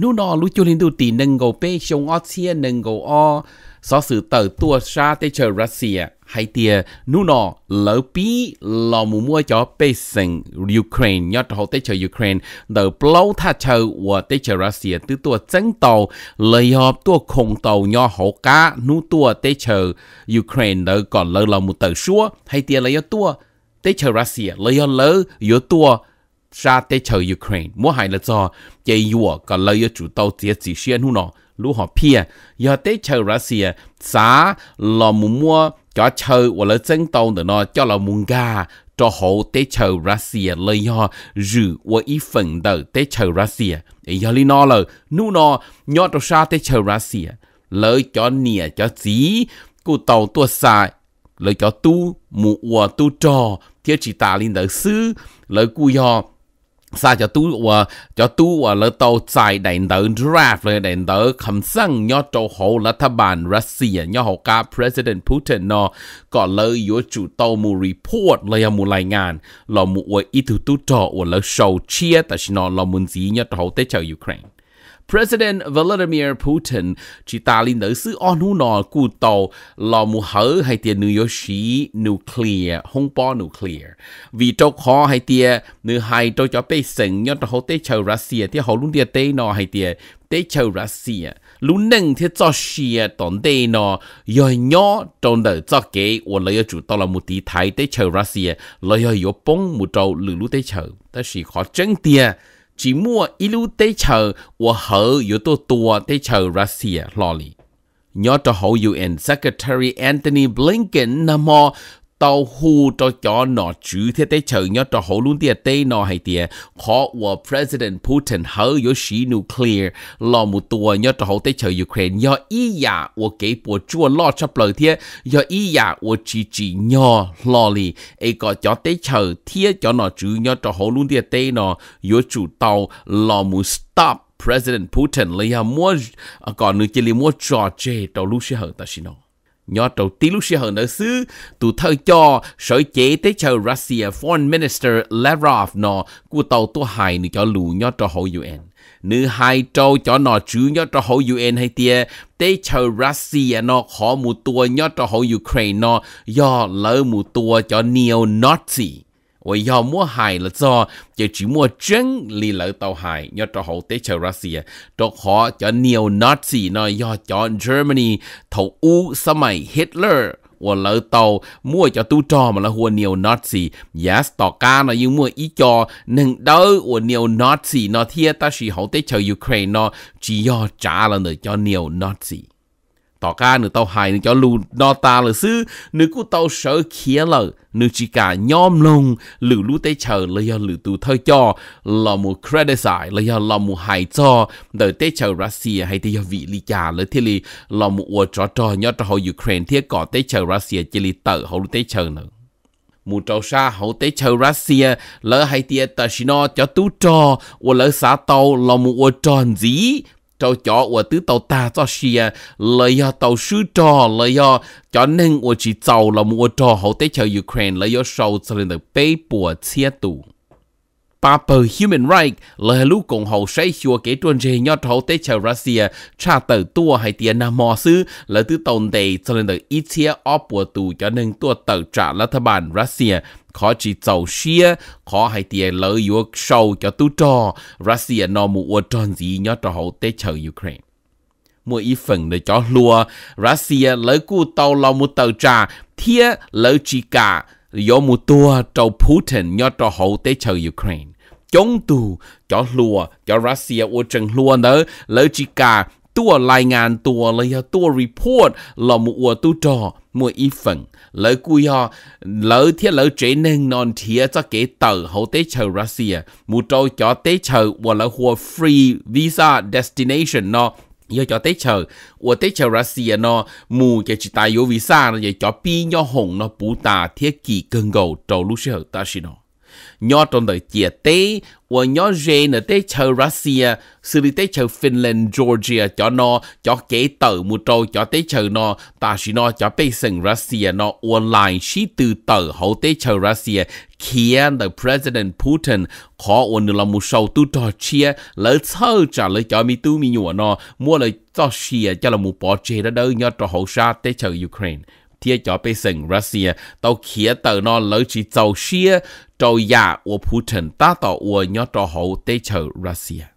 นู่นอรู้จุลินดูตีหนึ่งโกเป้ชงออเซียหนึ่งโกออสอสื่อเติตัวชาติเชอรัสเซียไฮเตียนู่นอเลอปีลอมูมัวจอเปสิงยูเครนยอดเขาเตเชอยูเครนเดอปลาวท่าเชอวัวเตเชอรัสเซียตัวตัวจังเตาเลยหอบตัวคงเตายอหกะนู่ตัวเตเชอยูเครนเดอก่อนเลยลอมูเตอชัวไฮเตียเลยตัวเตเชอรัสเซียเลยเลอยตัว ra tế chờ Ukraine. Mua hai là do chế yua cả lời ở chủ tàu tiết chỉ xuyên hù nọ. lũ họ pia. Giờ tế chờ Russia xá là mù mua cho chờ và lời dân tàu nữa nó cho là mùng gà cho hậu tế chờ Russia lời do rử và ý phần đời tế chờ Russia. Giờ lý nọ là nụ nọ, nhỏ cho xa tế chờ Russia. Lời cho nìa cho chí cụ tàu tua sai, lời cho tu mù tu trò thiết chỉ ta linh đỡ sư lời cụ do sa cho tu wa ờ, cho tu wa là tàu chạy đại tờ draft là đại tờ khẩm sang nhau cho hộ là thà bàn Russia nhau hộ cả President Putin nó có lời yếu chủ tàu mu report là mu lại ngàn là mu wa ít tu tu cho wa là show chia tại sao nó là muốn gì nhau cho hộ tới cho Ukraine President Vladimir Putin chỉ ta lên tới sự on hú nọ cụ tàu là mù hở hay tiền nữ yếu sĩ nuclear, không bỏ nuclear. Vì trâu khó hay tiền nữ hay trâu cho bê sừng nhớ trâu tế chầu Russia thì hậu luôn tiền tế nọ hay tiền tế chầu Russia. lũ nâng thì cho xìa tổng tế nọ yếu nhỏ trong đời cho kế và lấy chủ tàu là một tí thái tế chầu Russia lấy yếu bông một trâu lửa lũ tế châu Đó là khó chân tiền chỉ mua lưu tế chờ và hở yếu tố tua tế chờ Russia lo lì. Nhớ cho hậu UN Secretary Anthony Blinken nằm mò tao hu cho cho nó chữ thế tế chờ nhớ cho hậu luôn tiệt tế nó hay tiệt khó của President Putin hở yếu sĩ nuclear lo một tua nhớ cho hậu tế chờ Ukraine nhớ ý giả của kế bộ chua lo cho bờ thế nhớ ý giả của chỉ chỉ nhớ lo lì ấy có cho tế chờ thế cho nó chữ nhớ cho hậu luôn tiệt tế nó yếu chủ tàu lo một stop President Putin lấy mua à, còn nữa chỉ lấy mua trò chơi tàu lúc sẽ hở ta xin nó nhỏ trâu tí lúc xưa hơn nữa xứ tụ thơ cho sở chế tế chờ Russia Foreign Minister Lavrov nó của tàu tua hài nữ cho lù nhỏ trâu hậu UN nữ hai trâu cho nó chứ nhỏ trâu hậu UN hay tia tế chờ Russia nó khó mù tua nhỏ trâu hậu Ukraine nó do lỡ mù tua cho neo Nazi 我要么海了做，就只么真理了到海，要到好得求 Russia，到好叫 neo Nazi 呢，要叫 Germany 头乌สมัย Hitler。我老到 mua cho tu trò mà là hùa nhiều nót yes tỏ ca nó nhưng mua ý cho nâng đỡ của nhiều nót gì nó ta chỉ hậu tế chờ Ukraine nó chỉ do trả là nữa cho nhiều nót tao ca nữa tao hài nữa cho lù đo ta là sư nữa cú tao sợ khía lờ nữa chỉ cả nhóm lông lử lú tay chờ là do lử tù thơ cho là một credit sai là do là một hài cho đời tay chờ Russia hay tay do vị lý cả là thế li là một ua trò trò nhớ trò hồi Ukraine thiết có tay chờ Russia chỉ li tờ hồi lú tay chờ nữa mù trâu sa hậu tế châu Russia lỡ hay tia tờ xin cho tú trò, ua lỡ xã tàu là mù ua tròn dí, cho chó của tứ tàu ta cho xìa là do tàu sư trò là do cho nên của chỉ tàu là mua cho hậu tế cho Ukraine là do sâu cho nên được bế bùa chia tù Paper Human Rights là lúc cộng hậu xây chùa kế tuần rề nhọt hậu tế chào Russia trả tờ tua hay tiền nam mò sư là tư tồn đề cho nên được ít chia ọp bùa tù cho nên tua tờ trả là thơ bản Russia khó chỉ giàu xia khó hay tiền lỡ yếu sâu cho tu trò Russia nó mù ua tròn gì nhọt hậu tế chào Ukraine mua y phần để cho lùa Russia lấy cu tàu lo một tàu trả thia lấy chỉ cả do mùa tua trâu Putin nhớ trò hậu tế chờ Ukraine. Chống tù, cho lùa, cho Russia ua trần lùa nở, lỡ chỉ cả tua lai ngàn tua lấy tua report là một ua tu trò mua y phần lỡ cui ho lỡ thiết lỡ chế nên non thiết cho kế tờ hậu tế chờ Russia mua trâu cho tế chờ và lỡ hua free visa destination nó no yo cho Tết chờ của Tết chờ Russia à, nó mù cái chỉ tài yo visa nó vậy cho pi nhau hồng nó bù ta thiết kỳ cân gầu trầu lúc sẽ hợp ta xin nó nhỏ trong đời chia tế và nhỏ dê nè tế chờ Russia xử lý tế chờ Finland Georgia cho nó cho kế tờ một trâu cho tế chờ nó ta chỉ nó cho bây sừng Russia nó online chỉ từ tờ hậu tế chờ Russia kia the President Putin khó ổn là một sầu tu trò chia lỡ sơ trả lời cho mi tu mi nhủa nó mua lời cho xìa cho là một bỏ chê đó đâu nhỏ trò hậu sa tế chờ Ukraine cho bây nó chỉ ที่จะไปสิงรัสเซียเต้าเขียเตอร์นอนเลยจีเจ้าเชีย trâu già của Putin ta tỏ ua nhó trò hậu tế chờ Russia.